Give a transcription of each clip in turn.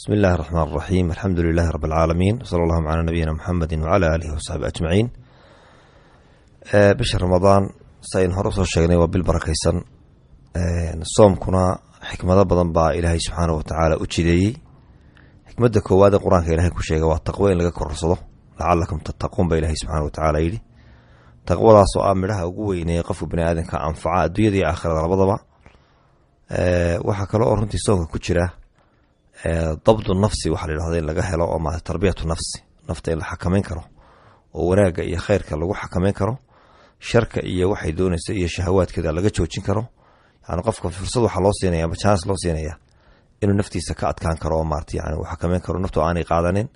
بسم الله الرحمن الرحيم الحمد لله رب العالمين صلى الله على نبينا محمد وعلى آله وصحبه أجمعين bisha ramadaan sayn hore usoo sheegnay waa bil barakaysan eh, soomkuna xikmado badan baa ilaahay subxaana watacaala u jideeyey xikmadda koowaad ee qur-aanka ilahay ku sheega waa taqwo in laga korarsado lacalakum tattaquun baa ilaahay subxaana watacaala yidhi taqwadaasoo ah midhaha ugu weyneeye qofka bini aadamka anfaca adduunyada iyo eh, ku jira dabdu nafsi waxaa layidhahda in laga helo oo maarata tarbiyatu nafsi nafta in la xakamayn karo oo wanaagga iyo khayrka lagu xakamayn karo sharka iyo waxay doonaysa iyo shahawaadkeeda laga joojin karo yani qofka fursad waxaa loo siinaya ama jans loo siinaya inuu naftiisa ka adkaan karo oo maarata yani uu xakamayn karo naftu aanay qaadanin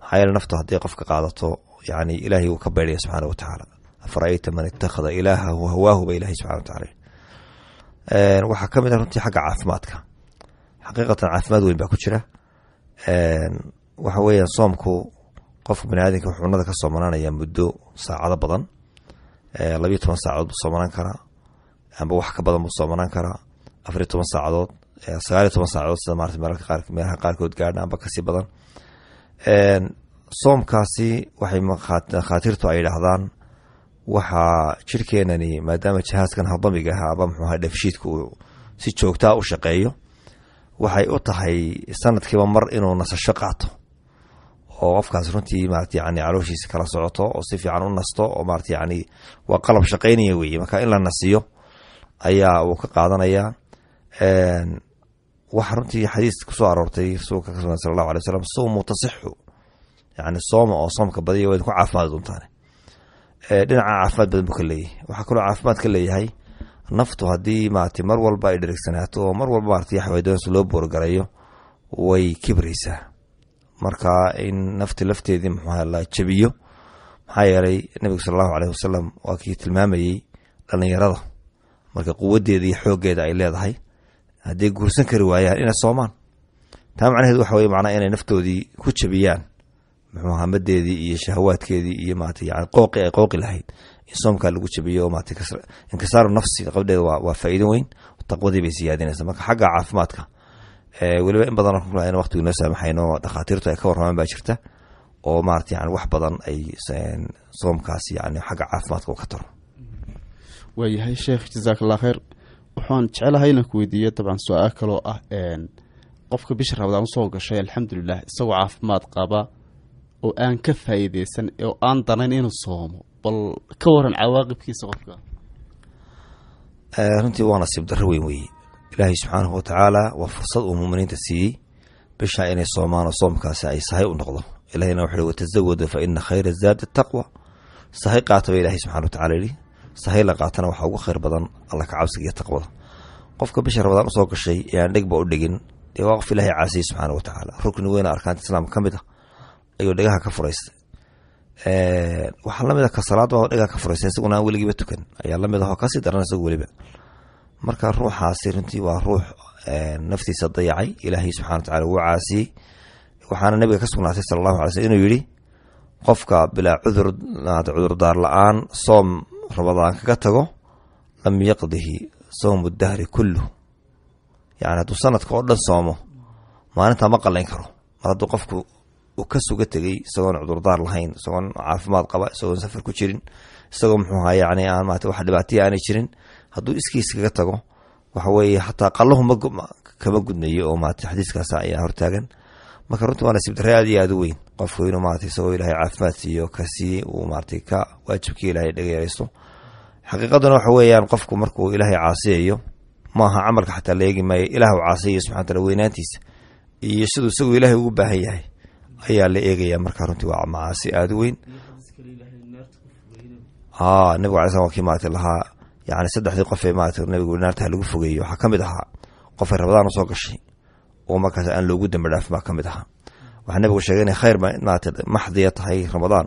maxaa yeele naftu haddii qofka qaadato yani ilaahay wuu ka baydhaya subxaana wa tacaala afara'ayta man itakhada ilaahahu hawaahu ba ilahay subxana wa tacala waxaa ka mid a ah runtii xagga caafimaadka xaqiiqatan caafimaad weyn baa ku jira waxa weeyaan soomku qofka bani wuxuu cunada ka soomanaanaya muddo saacado badan labiyo toban saacadood buu soomanaan karaa amba wax ka badan buu soomanaan karaa afariyo toban saacadood sagaaliyo toban saacadood sida maarata meelka qaar meelaha qaarkood gaadha amba kasii badan soomkaasi waxay khaatirtu ay yidhaahdaan waxaa jirkeenani maadaama jahaaskan hadamiga aha aba muxuaha dhafshiidka uu si joogtaa u shaqeeyo waxay u tahay sanadkiiba mar inuu nasasho qaato oo qofkaas runtii marat yani calooshiisa kala socoto oo si fiican u nasto oo marat yani waa qalab shaqaynaya weye marka in la nasiyo ayaa uu ka qaadanayaa waxaa runtii xadiis kusoo aroortay rasuulka ka sal allahu alay waslam suumu tasixu yani sooma oo soomka badiya waad ku caafimaad doontaan dhinaca caafimaad badan buu ka leeyahay waxaa kaloo caafimaad ka leeyahay naftu hadii maarata mar walba ay dherigsanaato oo mar walba maarata xawaadoonsi loo boorgarayo way kibraysaa marka in nafti lafteedii muxuuha la jabiyo maxaa yeelay nebigu sala allahu caleyhi wasalam waa kii tilmaamayey dhallinyarada marka quwadeeda iyo xooggeeda ay leedahay hadday guursan kari waayaan inay soomaan taa macnaheed waxa wey macnaa inay naftoodii ku jabiyaan muxuuha maddeedii iyo shahawaadkeedii iyo maarata yani qooqi ay qooqi lahayd in soomka lagu jabiyo inkasaaru nafsiga qabdheeda waa faa'iido weyn taqwadii bay siyaadinaysa marka xagga caafimaadka weliba in badan n waqtigu noo saamaxayno dhakhaatiirtu ay ka warramaan baa jirta oo maarata yan wax badan ay soomkaas yani xagga caafimaadka u ka taro waayahay sheekh jasaakallah kheyr waxaan jecelahay inaan ku weydiiyo dabcan su-aal kaloo ah qofka bisha rabadaan usoo gashay alxamdulilah isagoo caafimaad qaba oo aan ka faa'iidaysan oo aan danayn inuu soomo bal ka waran cawaaqibkiisa qofka runtii waa nasiib darro weyn weeye ilaahay subxaanahu watacaala waa fursad uu muminiinta siiyey bishaa inay soomaan oo soomkaasi ay sahay u noqdo ilahayna wuxuu watasawadu fa ina khayra zaadi taqwa sahay qaata ba ilahay subxana watacala yihi sahay la qaatana waxaa ugu khayr badan alla ka cabsiga iyo taqwada qofka bisha rabadaan usoo gashay ee aan dhegba u dhigin dee waa qof ilaahay caasiyey subxaana watacaala rukni weyna arkaanta islaamka ka mid ah ayuu dhagaha ka furaystay waxaa lamid ah a salaada dhagaha ka furaystay isaguna aan weligiiba tukan ayaa lamid ahoo kasii daran isagu weliba marka ruuxaasi runtii waa ruux naftiisa dayacay ilaahay subxana wataala wuu caasiyey waxaana nabiga ka sugnaatay sala allahu alay slm inuu yidhi qofka bilaa cudurdaar la-aan soom rabadaan kaga tago lam yaqdihi sowmu dahri kullu yani hadduu sanadka oo dhan soomo maalintaa ma qalayn karo mar hadduu qofku uu ka suga tegay isagoon cudurdaar lahayn isagoon caafimaad qaba isagoon safar ku jirin isagoo muxuuha yani aan marat wax dhibaataya aanay jirin hadduu iskiis kaga tago waxa weeye xataa qallahu kama gudnayo oo marat xadiiskaasa ayaa hortaagan marka runti waa nasiib darre aad iyo aad u weyn qofku inuu marat isagoo ilaahay caafimaad siiyo kasii uu maratay ka waajibkii ilaahay dhageeraysto xaqiiqaduna waxa weeyaan qofku markuu ilaahay caasiyayo maaha camalka xataa la eegi maayo ilaah u caasiyayo subxana wataala weynaantiisa iyo siduu isagu ilaahay ugu baahan yahay ayaa la eegaya markaa runtii waa macaasi aada u weyn ah, nabigu ala sl ki marat lahaa yani saddexdii qofe marat nabigu naarta lagu fogeeyey waxaa ka mid ahaa qofay rabadaan usoo gashay oo markaas aan loogu dambi dhaafin baa ka ahaa waxaa nabigu sheegay inay khayr marat maxdiya tahay ramadaan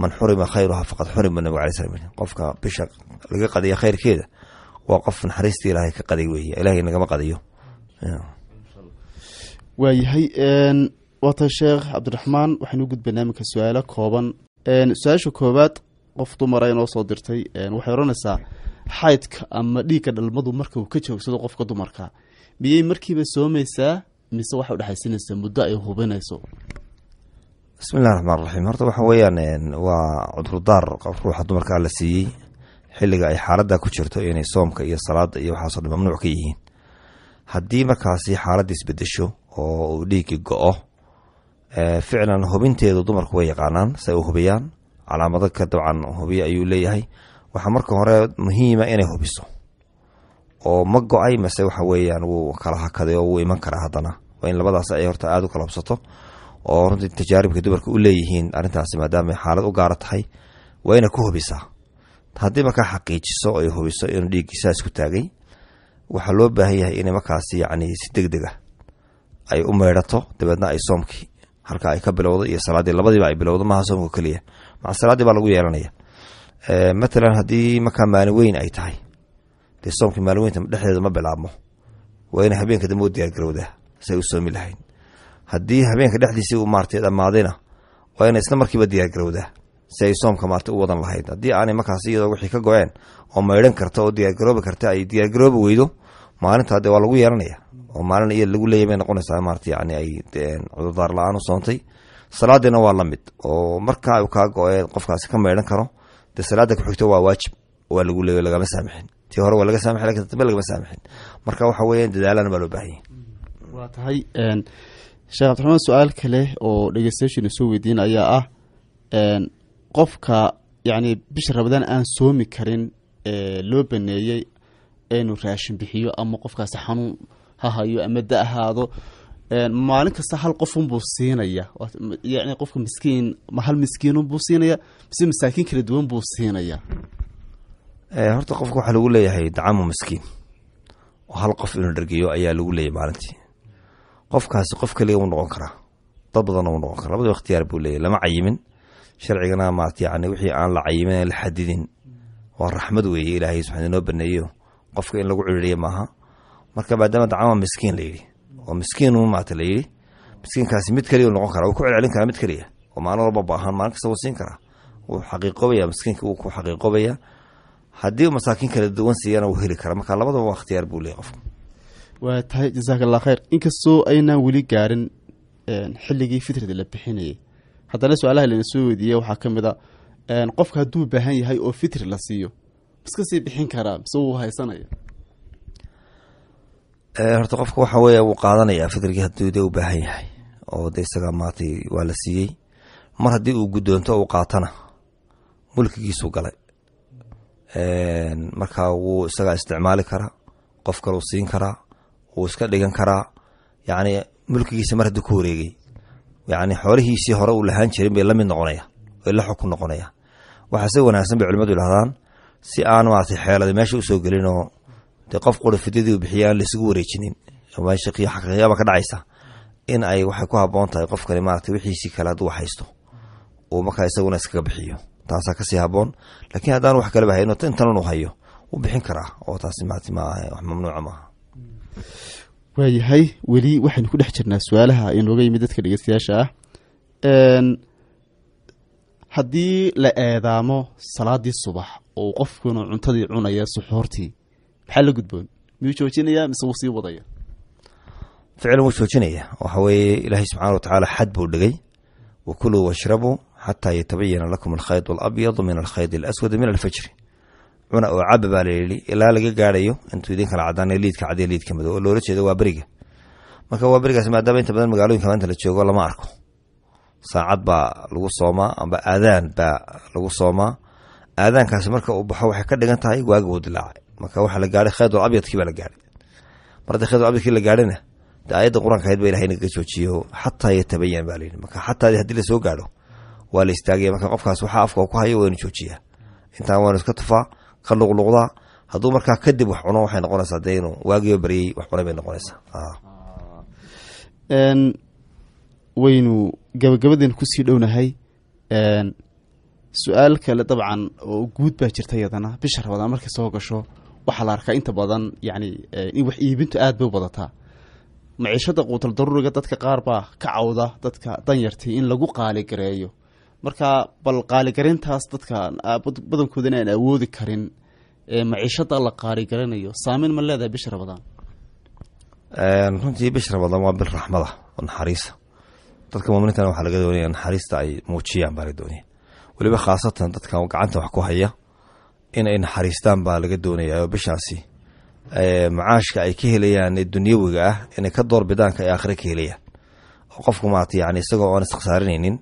man xurima khayruha faqad xurima nabigu ala sl qofka bisha laga qadaya khayrkeeda waa qof naxariistii ilaahay ka qaday wey ilahay nagama qadayo waayahay waata sheekh cabdiraxmaan waxaynu gudbanaamika su-aalo kooban su-aasha koowaad qof dumara inoo soo dirtay waxay odhanaysaa xaydka ama dhiigga dhalmadu marka uu ka joogsado qofka dumarka miyay markiiba soomaysaa mise waxay udhexaysanaysaa muddo ay hubinayso bismillahi raxmaan raxiim horta waxa weeyaan waa cudurdaar qof ruuxa dumarkaa la siiyey xilliga ay xaaladda ku jirto inay soomka iyo salaada iyo waxaasoo dhan mamnuuc ka yihiin haddii markaasi xaaladda isbedesho oo uu dhiiggi go-o Eh, ficlan hubinteedu dumarku way yaqaanaan si ay u hubiyaan calaamado ka dabcan hubiye ayuu leeyahay waxaa marka hore muhiima inay hubiso oo ma go-ay mase waxa weeyaan wuu kala hakaday oo wuu iman karaa haddana waa in labadaas ay horta aada u kala hubsato oo runtii tajaaribka dumarka u leeyihiin arrintaasi maadaama xaalad u gaara tahay waa ku hubisaa haddii markaa xaqiijiso ay hubiso inuu dhiiggiisaa isku taagay waxaa loo baahan yahay inay markaas yacni si deg deg ah ay u meydhato dabeedna ay soomkii halka ay ka bilowda iyo salaadii labadiiba ay bilowda maha soomka keliya maca salaadii baa lagu yeelanaya eh, matalan haddii markaa maalin ay tahay dee soomka maalin dhexdeeda ma bilaabmo waa inay habeenka dambe u diyaargarowdaa say u soomi lahayn haddii habeenka dhexdiisii u maartay dhammaadayna waa inay isla markiiba diyaargarowdaa si ay soomka maartay u wadan lahayd haddii aanay markaas iyadoo wixii ka go-een oo maydhan karta oo diyaargaroobi karta ay diyaargaroobi weydo maalintaa dee waa lagu yeelanaya oo maalin iya lagu leeya bay noqonaysaa maarata yani ay cudurdaar la-aan u soontay salaadiina waa lamid oo markaa u kaa go-ee qofkaasi ka maydhan karo dee salaada kuxigto waa waajib waa lagu leeya lagama saamixin tii hore waa laga saamixin lakin dambe lagama saamixin marka waxa weeya dadaalana baa loo baahan yahy waa tahay sheekh cabdiraxmaan su-aal kale oo dhegeystayaashiina soo weydiin ayaa ah qofka yacni bisha rabadaan aan soomi karin loo baneeyey inuu raashin bixiyo ama qofkaasi xanuun ha hayo ama da maalin kasta hal qofunbuu siinaya yani qofka miskiin hal miskiinunbuu siinaya mise masaakiin kala duwan buu siinaya horta qofka waxaa lagu leeyahay dacaamu miskiin oo hal qof inuu dhergeyo ayaa lagu leeyahay maalintii qofkaasi qof keliga u noqon karaa dad badanna u noqon kara labada ikhtiyaar buu leeyahy lama cayimin sharcigana maarata yani wixii aan la cayimin la xadidin waa raxmad weeye ilaahay subxaa inoo baneeyo qofka in lagu ciriiriya maaha marka maadaama dacama miskiin layidhi oo miskiin maata layidhi miskiinkaasi mid keliya noqon kara wuu ku celcelin karaa mid keliya oo maalin walba baahan maalin kasta wuu siin karaa wuu xaqiiqobaya miskiinka wuu ku xaqiiqobaya haddii masaakiin kala duwan siiyana wuu heli kara marka labadaba waa buu leeyay qofka waa tahay jasaaka khayr inkastoo aynaan weli gaarin xilligii fitrada la bixinayay haddana su-aalaha lana soo weydiiya waxaa ka mid a qofka hadduu baahan yahay oo fitri la siiyo miska sii bixin karaa mise wuu haysanaya Eh, horta qofka waxa weye wuu qaadanayaa fikrigii haduu de u baahan yahay oo de isaga maata waa la siiyey mar haddii uu guddoonto u qaatana mulkigiisuu galay marka wuu isagaa isticmaali karaa qof kaleu siin karaa wuu iska dhigan karaa yacni mulkigiisa mar haddii ku wareegay yacni xoolihiisii hore uu lahaan jirin bay la noqonaya bay la xukun noqonaya waxaase wanaagsan bay culimadu yidhahdaan si aan maratay xeelada meesha usoo gelin oo de qof qurafidadii bixiya aan laisugu wareejinin yaaba ka dhacaysa in ay waxay ku haboon tahay qof kani maarata wixiisii kale hadduu haysto uu markaa isaguna iskaga bixiyo taasaa kasii haboon laakiin haddaan wax kaleba hayno intanan u hayo wuu bixin karaa oo taasi maarata maaha mamnuuca maaha waayahay weli waxaynu ku dhex jirnaa su-aalaha inooga yimid dadka dhegeystayaasha ah haddii la eedaamo salaadii subax oo qofkunu cuntadii cunaya suxuurtii maxaa la gudboon miyuu joojinaya mise wuu sii wadaya ficlan wuu joojinaya waxa weeye ilaahay subxaana watacaala xad buu dhigay wa kuluu washrabuu xataa yatabayana lakum alkhayd alabyadu min alkhayd alaswad min alfajri cuna oo caba baa layidhi ilaa laga gaadhayo intuu idin kala caddaanayo liidka cadee liidka madow oo loola jeedo waa beriga marka waa berigaas maadaama inta badan magaalooyinka maanta la joogo lama arko saacad baa lagu soomaa amba aadaan baa lagu soomaa aadaankaasi marka uu baxo waxay ka dhigan tahay waaga uu dilaacay marka waxa la gaahay khayducabyadkii baa la gaahay mar ada khayducabyadkii la gaahana de ayadda qur-aanka ayd ba ilahay inagaga joojiyo xataa yatabayan baa layihi marka xataadi haddii lasoo gaadho waa la istaagaya marka qofkaas waxaa afka ku hayo waynu joojiyaa intaan waynu iska tufaa ka luqluqda hadduu markaa kadib wax cuno waxay noqonaysaa dee inuu waagiioo baryey wax cunay bay noqonaysaa waynu gabagabadeena kusii dhownahay su-aal kale dabcan oo guud baa jirta yadana bisha rabadaan markay soo gasho waxaa la arkaa inta badan yani eh, in wax iibintu aad bay badataa maciishada quutal daruuriga dadka qaar baa ka cawda dadka danyartii in lagu qaaligareeyo marka bal qaaligarintaas dadka ah, badankooda aan awoodi karin maciishada la qaaligaranayo saameyn ma leedahay bisha rabadaan eh, runtii bisha rabadaan waa bil raxmada oo naxariisa dadka muminiintan waxaa laga doonaya naxariista ay muujiyaan baa la weliba khaasatan dadka gacanta wax ku haya inay naxariistaan baa laga doonayaa oo bishaasi macaashka ay ka helayaan ee dunyawiga ah inay ka doorbidaan ay aakhire ka helayaan oo qofku maarata yani isagoo aan iskhasaarinaynin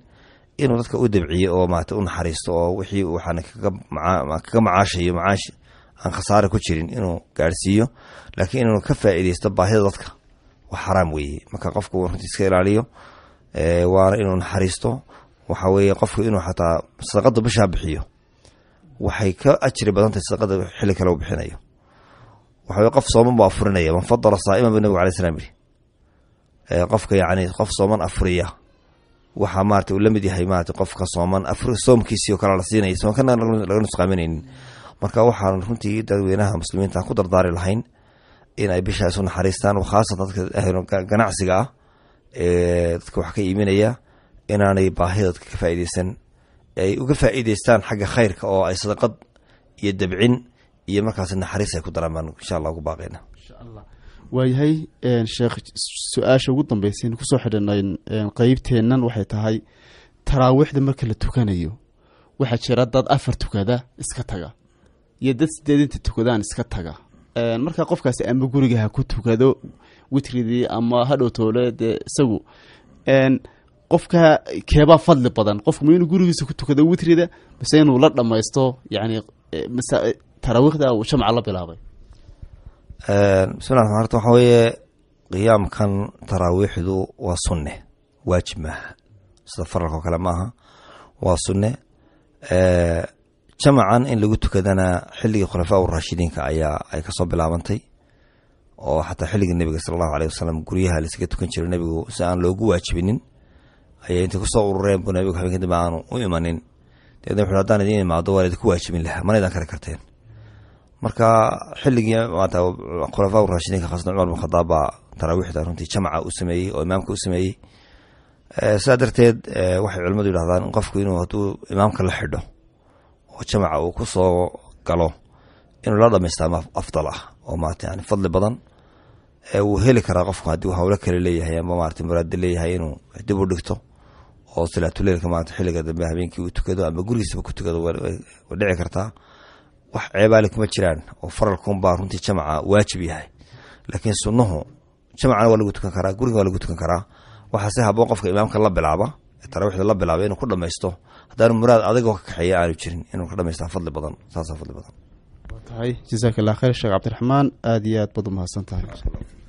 inuu dadka u dabciyo oo maarata u naxariisto oo wixii waxaan kaga macaashayo macaash aan khasaara ku jirin inuu gaadhsiiyo laakiin inuu ka faa'iidaysto baahida dadka wax xaraam weeye marka qofku runtii iska ilaaliyo waana inuu naxariisto waxa weeye qofku inuu xataa sadaqada bishaa bixiyo waxay ka ajri badantahy sadaqada xilli kale u bixinayo waxa qof sooman buu afurinaya man fadala saaiman bu nabig alay slam yihi qofka yani qof sooman afuriya waxaa maarata uu la yahay maarata qofka sooman afur soomkiisii kale la siinaya soomkana laga nusqaaminaynin marka waxaan runtii dadweynaha muslimiinta ku dardaari lahayn in ay bishaa isu naxariistaan khaasatan dadka ganacsiga ah ee dadka wax ka iminaya inaanay baahi dadka ka faa'iideysan ay uga faa'iidaystaan xagga khayrka oo ay sadaqad iyo dabcin iyo markaas naxariis ay ku daraan baan insha allah ugu baaqayna waayahay sheekh su-aasha ugu dambeyseen kusoo xidhanayn qeybteennan waxay tahay taraawiixda marka la tukanayo waxaa jira dad afar tukada iska taga iyo dad sideed inta tukadaan iska taga markaa qofkaas ama guriga ha ku tukado witridii ama hadhow toole isagu qofka keebaa fadli badan qofku ma inuu gurigiisa ku tukado witrida mise inuu la dhammaysto yani e, e, taraawiikhda uu jamca la bilaabay bismi la rt waxaa weeye qiyaamkan taraawiixdu waa sunne waajib maaha sida faralka oo kale maaha waa sunne jamacan in lagu tukadana xilligii khulafaa uraashidiinka ayaa ay kasoo bilaabantay oo xataa xilligii nebiga sala allahu aleh wasalam guryaha la tukan jira nebigu si aan loogu waajibinin ayay intay kusoo urureen buu nabigu habeenka dambe aanu u imanin deedna wuxu haddaan idiin imaado waa idinku waajibin lahaa mana kari karteen marka xilligii maanta khulafaa raashidiinka khasna cumar bin khadaab baa taraawiixda runtii jamaca u sameeyey oo imaamka u sameeyey eh, sidaa darteed eh, waxay culimmadu yidhahdaan qofku inuu hadduu imaamka la xidho oo jamaca uu ku galo inuu la dhamaystaama afdal ah oo maarata yani fadli badan eh, wuu heli karaa qofku haddii hawlo kale leeyahay ama maarata muraadda leeyahay inuu dib u dhigto oo silatuleelka maanta xiliga dambe habeenkii uu tukado ama gurigiisaba ku tukado wa eh, dhici kartaa wax ceebaale kuma jiraan oo faralkunbaa runtii jamaca waajib yahay laakiin sunnuhu jamacana waa lagu tukan karaa guriga waa lagu tukan karaa waxaa si haboon qofka imaamka la bilaaba taraawixda la bilaaba inuu ku dhamaysto haddaanu muraad adigoo ka kaxeeya aanu jirin inuu ka dhamaystaa fadli badan saasaa fadli badan tahay jasaak khayr sheekh cabdiraxmaan aad iyo aad baad u mahadsan tahay